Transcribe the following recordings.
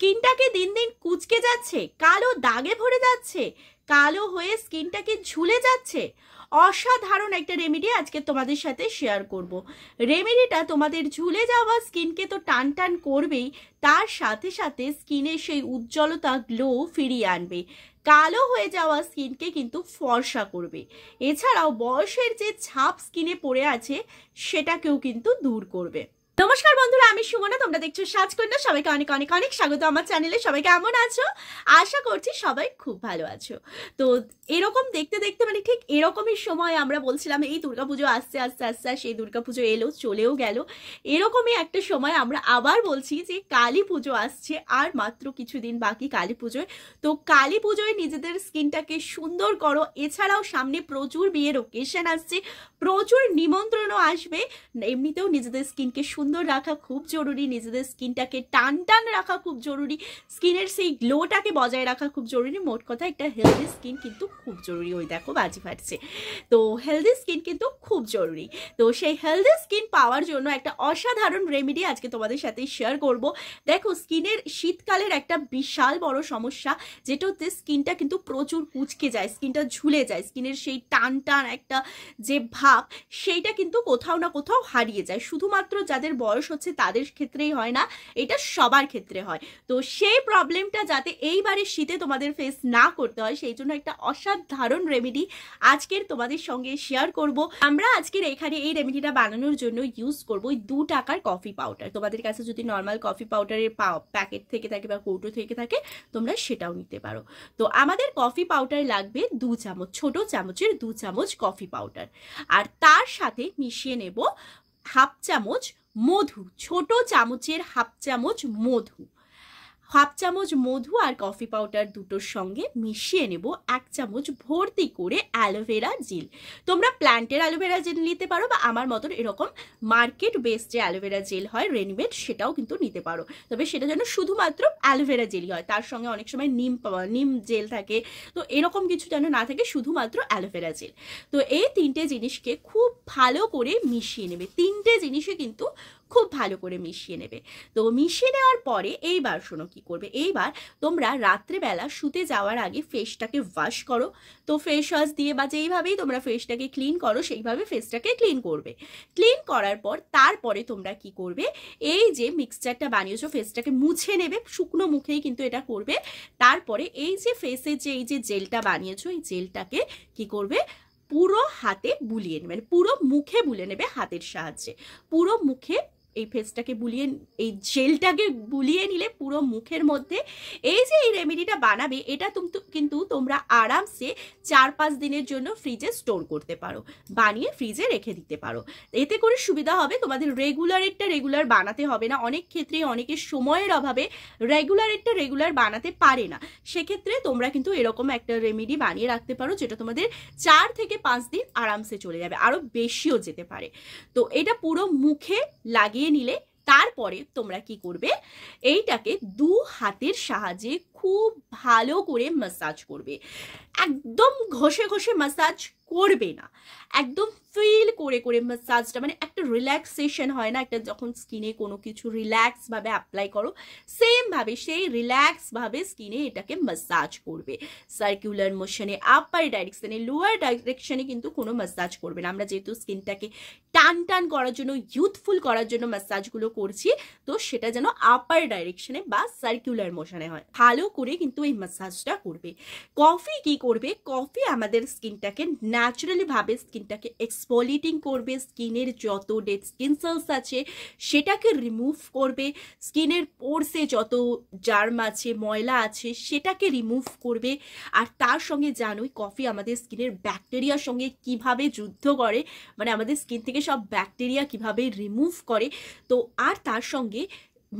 স্কিনটাকে দিন দিন কুচকে যাচ্ছে কালো দাগে ভরে যাচ্ছে কালো হয়ে স্কিনটাকে ঝুলে যাচ্ছে অসাধারণ একটা রেমেডি আজকে তোমাদের সাথে শেয়ার করব। রেমেডিটা তোমাদের ঝুলে যাওয়া স্কিনকে তো টান টান করবেই তার সাথে সাথে স্কিনে সেই উজ্জ্বলতা গ্লো ফিরিয়ে আনবে কালো হয়ে যাওয়া স্কিনকে কিন্তু ফর্সা করবে এছাড়াও বয়সের যে ছাপ স্কিনে পড়ে আছে সেটাকেও কিন্তু দূর করবে নমস্কার বন্ধুরা আমি সুমনা তোমরা দেখছো সাজকন্যা সবাইকে অনেক অনেক অনেক স্বাগত আমার চ্যানেলে সবাই কেমন আছো আশা করছি সবাই খুব ভালো আছো তো এরকম দেখতে দেখতে মানে ঠিক এরকমই সময় আমরা বলছিলাম এই দুর্গাপুজো আসতে আস্তে আস্তে আস্তে সেই দুর্গাপুজো এলো চলেও গেল এরকমই একটা সময় আমরা আবার বলছি যে কালী পুজো আসছে আর মাত্র কিছুদিন বাকি কালী পুজোয় তো কালী পুজোয় নিজেদের স্কিনটাকে সুন্দর করো এছাড়াও সামনে প্রচুর বিয়ের ওকেশন আসছে প্রচুর নিমন্ত্রণও আসবে এমনিতেও নিজেদের স্কিনকে সুন্দর সুন্দর রাখা খুব জরুরি নিজেদের স্কিনটাকে টান টান রাখা খুব জরুরি স্কিনের সেই গ্লোটাকে বজায় রাখা খুব জরুরি মোট কথা একটা হেলদি স্কিন কিন্তু খুব জরুরি ওই দেখো বাজি ফাটছে তো হেলদি স্কিন কিন্তু খুব জরুরি তো সেই হেলদি স্কিন পাওয়ার জন্য একটা অসাধারণ রেমেডি আজকে তোমাদের সাথে শেয়ার করব দেখো স্কিনের শীতকালের একটা বিশাল বড় সমস্যা যেটা হচ্ছে স্কিনটা কিন্তু প্রচুর কুচকে যায় স্কিনটা ঝুলে যায় স্কিনের সেই টান টান একটা যে ভাব সেইটা কিন্তু কোথাও না কোথাও হারিয়ে যায় শুধুমাত্র যাদের বয়স হচ্ছে তাদের ক্ষেত্রেই হয় না এটা সবার ক্ষেত্রে হয় তো সেই প্রবলেমটা যাতে এইবারের শীতে তোমাদের ফেস না করতে হয় সেই জন্য একটা অসাধারণ রেমেডি আজকের তোমাদের সঙ্গে শেয়ার করব আমরা আজকের এখানে এই রেমেডিটা বানানোর জন্য ইউজ করব ওই দু টাকার কফি পাউডার তোমাদের কাছে যদি নর্মাল কফি পাউডারের প্যাকেট থেকে থাকে বা কৌটো থেকে থাকে তোমরা সেটাও নিতে পারো তো আমাদের কফি পাউডার লাগবে দু চামচ ছোট চামচের দু চামচ কফি পাউডার আর তার সাথে মিশিয়ে নেব হাফ চামচ মধু ছোট চামচের হাফ চামচ মধু হাফ চামচ মধু আর কফি পাউডার দুটোর সঙ্গে মিশিয়ে নেব এক চামচ ভর্তি করে অ্যালোভেরা জেল তোমরা প্ল্যান্টের অ্যালোভেরা জেল নিতে পারো বা আমার মতন এরকম মার্কেট বেস যে অ্যালোভেরা জেল হয় রেডিমেড সেটাও কিন্তু নিতে পারো তবে সেটা যেন শুধুমাত্র অ্যালোভেরা জেলই হয় তার সঙ্গে অনেক সময় নিম নিম জেল থাকে তো এরকম কিছু যেন না থাকে শুধুমাত্র অ্যালোভেরা জেল তো এই তিনটে জিনিসকে খুব ভালো করে মিশিয়ে নেবে তিনটে জিনিসে কিন্তু খুব ভালো করে মিশিয়ে নেবে তো মিশিয়ে নেওয়ার পরে এইবার শোনো কি করবে এইবার তোমরা রাত্রেবেলা শুতে যাওয়ার আগে ফেসটাকে ওয়াশ করো তো ফেস ওয়াশ দিয়ে বা যেইভাবেই তোমরা ফেসটাকে ক্লিন করো সেইভাবে ফেসটাকে ক্লিন করবে ক্লিন করার পর তারপরে তোমরা কি করবে এই যে মিক্সচারটা বানিয়েছো ফেসটাকে মুছে নেবে শুকনো মুখেই কিন্তু এটা করবে তারপরে এই যে ফেসের যে এই যে জেলটা বানিয়েছো এই জেলটাকে কি করবে পুরো হাতে বুলিয়ে নেবেন মানে পুরো মুখে বুলে নেবে হাতের সাহায্যে পুরো মুখে এই ফেসটাকে বুলিয়ে এই জেলটাকে বুলিয়ে নিলে পুরো মুখের মধ্যে এই যে এই রেমেডিটা বানাবে এটা কিন্তু তোমরা আরামসে চার পাঁচ দিনের জন্য ফ্রিজে স্টোর করতে পারো বানিয়ে ফ্রিজে রেখে দিতে পারো এতে করে সুবিধা হবে তোমাদের রেগুলারেরটা রেগুলার বানাতে হবে না অনেক ক্ষেত্রে অনেকের সময়ের অভাবে রেগুলারেরটা রেগুলার বানাতে পারে না সেক্ষেত্রে তোমরা কিন্তু এরকম একটা রেমেডি বানিয়ে রাখতে পারো যেটা তোমাদের চার থেকে পাঁচ দিন আরামসে চলে যাবে আরও বেশিও যেতে পারে তো এটা পুরো মুখে লাগিয়ে নিলে তারপরে তোমরা কি করবে এইটাকে দু হাতের সাহায্যে খুব ভালো করে মাসাজ করবে একদম ঘষে ঘষে মাসাজ করবে না একদম ফিল করে করে ম্যাসাজটা মানে একটা রিল্যাক্সেশন হয় না একটা যখন স্কিনে কোনো কিছু রিল্যাক্সভাবে অ্যাপ্লাই করো সেমভাবে সেই রিল্যাক্সভাবে স্কিনে এটাকে ম্যাসাজ করবে সার্কুলার মোশনে আপার ডাইরেকশানে লোয়ার ডাইরেকশানে কিন্তু কোনো ম্যাসাজ করবে না আমরা যেহেতু স্কিনটাকে টান টান করার জন্য ইউথফুল করার জন্য ম্যাসাজগুলো করছি তো সেটা যেন আপার ডাইরেকশানে বা সার্কুলার মোশনে হয় ভালো করে কিন্তু এই ম্যাসাজটা করবে কফি কি করবে কফি আমাদের স্কিনটাকে ন্যাচারালিভাবে স্কিনটাকে এক্সপোলিটিং করবে স্কিনের যত ডেড স্কিন সেলস আছে সেটাকে রিমুভ করবে স্কিনের পোর্সে যত জার্ম আছে ময়লা আছে সেটাকে রিমুভ করবে আর তার সঙ্গে জানোই কফি আমাদের স্কিনের ব্যাকটেরিয়ার সঙ্গে কিভাবে যুদ্ধ করে মানে আমাদের স্কিন থেকে সব ব্যাকটেরিয়া কিভাবে রিমুভ করে তো আর তার সঙ্গে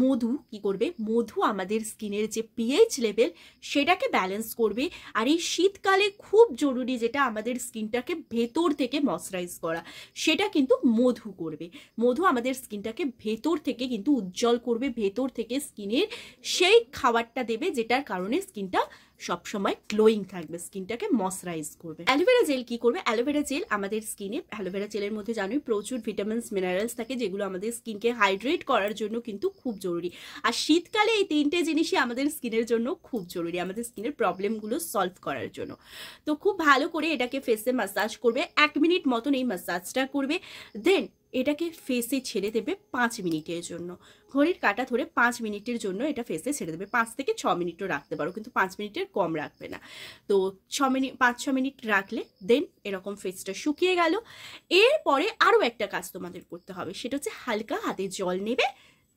মধু কি করবে মধু আমাদের স্কিনের যে পিএইচ লেভেল সেটাকে ব্যালেন্স করবে আর এই শীতকালে খুব জরুরি যেটা আমাদের স্কিনটাকে ভেতর থেকে ময়শ্চারাইজ করা সেটা কিন্তু মধু করবে মধু আমাদের স্কিনটাকে ভেতর থেকে কিন্তু উজ্জ্বল করবে ভেতর থেকে স্কিনের সেই খাবারটা দেবে যেটার কারণে স্কিনটা সবসময় গ্লোয়িং থাকবে স্কিনটাকে ময়শ্চারাইজ করবে অ্যালোভেরা জেল কি করবে অ্যালোভেরা জেল আমাদের স্কিনে অ্যালোভেরা জেলের মধ্যে জানোই প্রচুর ভিটামিনস মিনারেলস থাকে যেগুলো আমাদের স্কিনকে হাইড্রেট করার জন্য কিন্তু খুব জরুরি আর শীতকালে এই তিনটে জিনিসই আমাদের স্কিনের জন্য খুব জরুরি আমাদের স্কিনের প্রবলেমগুলো সলভ করার জন্য তো খুব ভালো করে এটাকে ফেসে মাসাজ করবে এক মিনিট মতন এই মাসাজটা করবে দেন এটাকে ফেসে ছেড়ে দেবে পাঁচ মিনিটের জন্য ঘড়ির কাটা ধরে পাঁচ মিনিটের জন্য এটা ফেসে ছেড়ে দেবে পাঁচ থেকে ছ মিনিটও রাখতে পারো কিন্তু পাঁচ মিনিটের কম রাখবে না তো ছ মিনিট পাঁচ ছ মিনিট রাখলে দেন এরকম ফেসটা শুকিয়ে গেল এরপরে আরও একটা কাজ তোমাদের করতে হবে সেটা হচ্ছে হালকা হাতে জল নেবে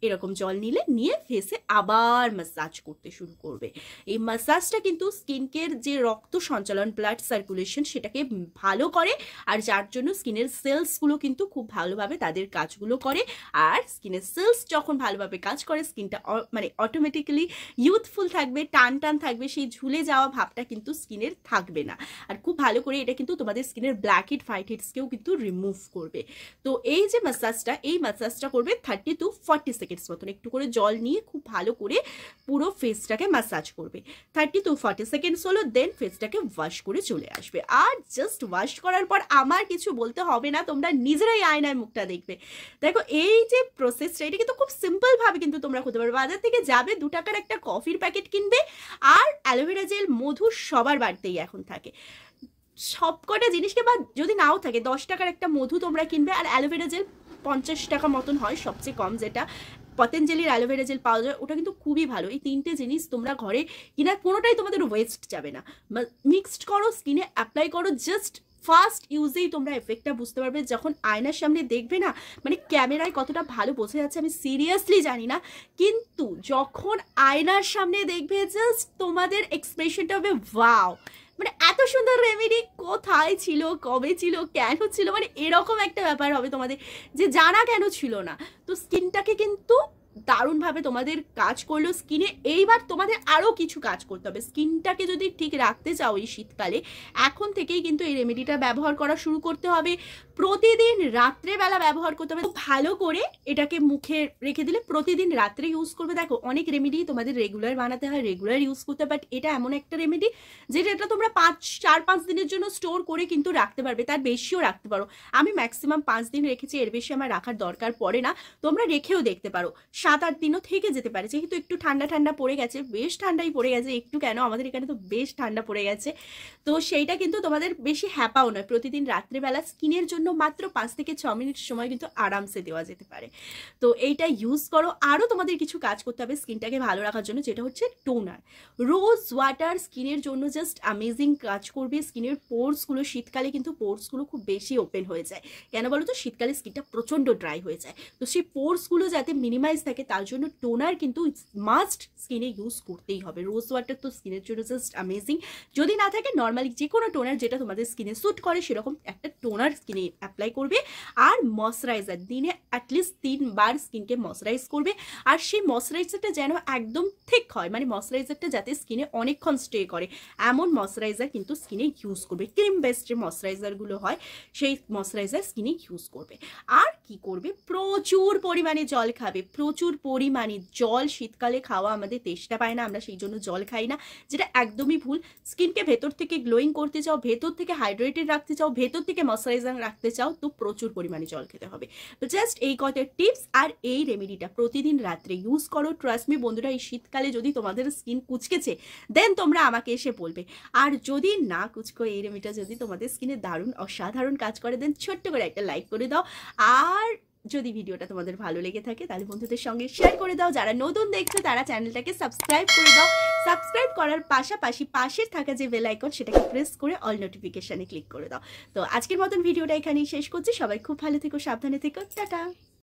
এরকম জল নিলে নিয়ে ফেসে আবার মাসাজ করতে শুরু করবে এই মাসাজটা কিন্তু স্কিনকের যে রক্ত সঞ্চালন ব্লাড সার্কুলেশন সেটাকে ভালো করে আর যার জন্য স্কিনের সেলসগুলো কিন্তু খুব ভালোভাবে তাদের কাজগুলো করে আর স্কিনের সেলস যখন ভালোভাবে কাজ করে স্কিনটা মানে অটোমেটিক্যালি ইউথফুল থাকবে টান টান থাকবে সেই ঝুলে যাওয়া ভাবটা কিন্তু স্কিনের থাকবে না আর খুব ভালো করে এটা কিন্তু তোমাদের স্কিনের ব্ল্যাক হিট হোয়াইট হিটসকেও কিন্তু রিমুভ করবে তো এই যে মাসাজটা এই মাসাজটা করবে thirty to forty second seconds মতন একটু করে জল নিয়ে খুব ভালো করে পুরো ফেসটাকে ম্যাসাজ করবে থার্টি টু ফর্টি সেকেন্ডস হলো দেন ফেসটাকে ওয়াশ করে চলে আসবে আর জাস্ট ওয়াশ করার পর আমার কিছু বলতে হবে না তোমরা নিজেরাই আয়নায় মুখটা দেখবে দেখো এই যে প্রসেসটা এটা কিন্তু খুব সিম্পলভাবে কিন্তু তোমরা করতে পারবে বাজার থেকে যাবে দু টাকার একটা কফির প্যাকেট কিনবে আর অ্যালোভেরা জেল মধু সবার বাড়িতেই এখন থাকে সবকটা জিনিসকে বা যদি নাও থাকে দশ টাকার একটা মধু তোমরা কিনবে আর অ্যালোভেরা জেল পঞ্চাশ টাকা মতন হয় সবচেয়ে কম যেটা পতঞ্জলির অ্যালোভেরা জেল পাওয়া যায় ওটা কিন্তু খুবই ভালো এই তিনটে জিনিস তোমরা ঘরে কিনার কোনোটাই তোমাদের ওয়েস্ট যাবে না মিক্সড করো স্কিনে অ্যাপ্লাই করো জাস্ট ফার্স্ট ইউজেই তোমরা এফেক্টটা বুঝতে পারবে যখন আয়নার সামনে দেখবে না মানে ক্যামেরায় কতটা ভালো বসে যাচ্ছে আমি সিরিয়াসলি জানি না কিন্তু যখন আয়নার সামনে দেখবে জাস্ট তোমাদের এক্সপ্রেশনটা হবে ওয়াও মানে এত সুন্দর রেমেডি কোথায় ছিল কবে ছিল কেন ছিল মানে এরকম একটা ব্যাপার হবে তোমাদের যে জানা কেন ছিল না তো স্কিনটাকে কিন্তু দারুণভাবে তোমাদের কাজ করলো স্কিনে এইবার তোমাদের আরও কিছু কাজ করতে হবে স্কিনটাকে যদি ঠিক রাখতে চাও এই শীতকালে এখন থেকেই কিন্তু এই রেমেডিটা ব্যবহার করা শুরু করতে হবে প্রতিদিন রাত্রেবেলা ব্যবহার করতে হবে ভালো করে এটাকে মুখে রেখে দিলে প্রতিদিন রাত্রে ইউজ করবে দেখো অনেক রেমেডি তোমাদের রেগুলার বানাতে হয় রেগুলার ইউজ করতে বাট এটা এমন একটা রেমেডি যেটা এটা তোমরা পাঁচ চার পাঁচ দিনের জন্য স্টোর করে কিন্তু রাখতে পারবে তার বেশিও রাখতে পারো আমি ম্যাক্সিমাম পাঁচ দিন রেখেছি এর বেশি আমার রাখার দরকার পড়ে না তোমরা রেখেও দেখতে পারো সাত আট দিনও থেকে যেতে পারে যেহেতু একটু ঠান্ডা ঠান্ডা পড়ে গেছে বেশ ঠান্ডাই পড়ে গেছে একটু কেন আমাদের এখানে তো বেশ ঠান্ডা পড়ে গেছে তো সেইটা কিন্তু তোমাদের বেশি হ্যাপাও নয় প্রতিদিন রাত্রেবেলা স্কিনের জন্য মাত্র পাঁচ থেকে ছ মিনিট সময় কিন্তু আরামসে দেওয়া যেতে পারে তো এইটা ইউজ করো আরও তোমাদের কিছু কাজ করতে হবে স্কিনটাকে ভালো রাখার জন্য যেটা হচ্ছে টোনার রোজ ওয়াটার স্কিনের জন্য জাস্ট অ্যামেজিং কাজ করবে স্কিনের পোর্সগুলো শীতকালে কিন্তু পোর্সগুলো খুব বেশি ওপেন হয়ে যায় কেন বলো তো শীতকালে স্কিনটা প্রচণ্ড ড্রাই হয়ে যায় তো সেই পোর্সগুলো যাতে মিনিমাইজ থাকে তার জন্য টোনার কিন্তু মাস্ট স্কিনে ইউজ করতেই হবে রোজ ওয়াটার তো স্কিনের জন্য জাস্ট অ্যামেজিং যদি না থাকে নর্মালি যে কোনো টোনার যেটা তোমাদের স্কিনে স্যুট করে সেরকম একটা টোনার স্কিনে অ্যাপ্লাই করবে আর ময়শ্চারাইজার দিনে অ্যাটলিস্ট তিনবার স্কিনকে ময়শ্চারাইজ করবে আর সেই ময়শ্চারাইজারটা যেন একদম ঠিক হয় মানে ময়শ্চারাইজারটা যাতে স্কিনে অনেকক্ষণ স্টে করে এমন ময়শ্চারাইজার কিন্তু স্কিনে ইউজ করবে ক্রিম বেস্ট যে ময়শ্চারাইজারগুলো হয় সেই ময়শ্চারাইজার স্কিনে ইউজ করবে আর কি করবে প্রচুর পরিমাণে জল খাবে প্রচুর পরিমাণে জল শীতকালে খাওয়া আমাদের তেষ্টা পায় না আমরা সেই জন্য জল খাই না যেটা একদমই ভুল স্কিনকে ভেতর থেকে গ্লোয়িং করতে চাও ভেতর থেকে হাইড্রেটেড রাখতে চাও ভেতর থেকে ময়শ্চারাইজার রাখতে রাখতে চাও তো প্রচুর পরিমাণে জল খেতে হবে তো জাস্ট এই কটা টিপস আর এই রেমেডিটা প্রতিদিন রাত্রে ইউজ করো ট্রাস্টমি বন্ধুরা এই শীতকালে যদি তোমাদের স্কিন কুচকেছে দেন তোমরা আমাকে এসে বলবে আর যদি না কুচকো এই রেমেডিটা যদি তোমাদের স্কিনে দারুণ অসাধারণ কাজ করে দেন ছোট্ট করে একটা লাইক করে দাও আর যদি ভিডিওটা তোমাদের ভালো লেগে থাকে তাহলে বন্ধুদের সঙ্গে শেয়ার করে দাও যারা নতুন দেখছো তারা চ্যানেলটাকে সাবস্ক্রাইব করে দাও সাবস্ক্রাইব করার পাশাপাশি পাশের থাকা যে বেল আইকন সেটাকে প্রেস করে অল নোটিফিকেশানে ক্লিক করে দাও তো আজকের মতন ভিডিওটা এখানেই শেষ করছি সবাই খুব ভালো থেকো সাবধানে থেকো টাটা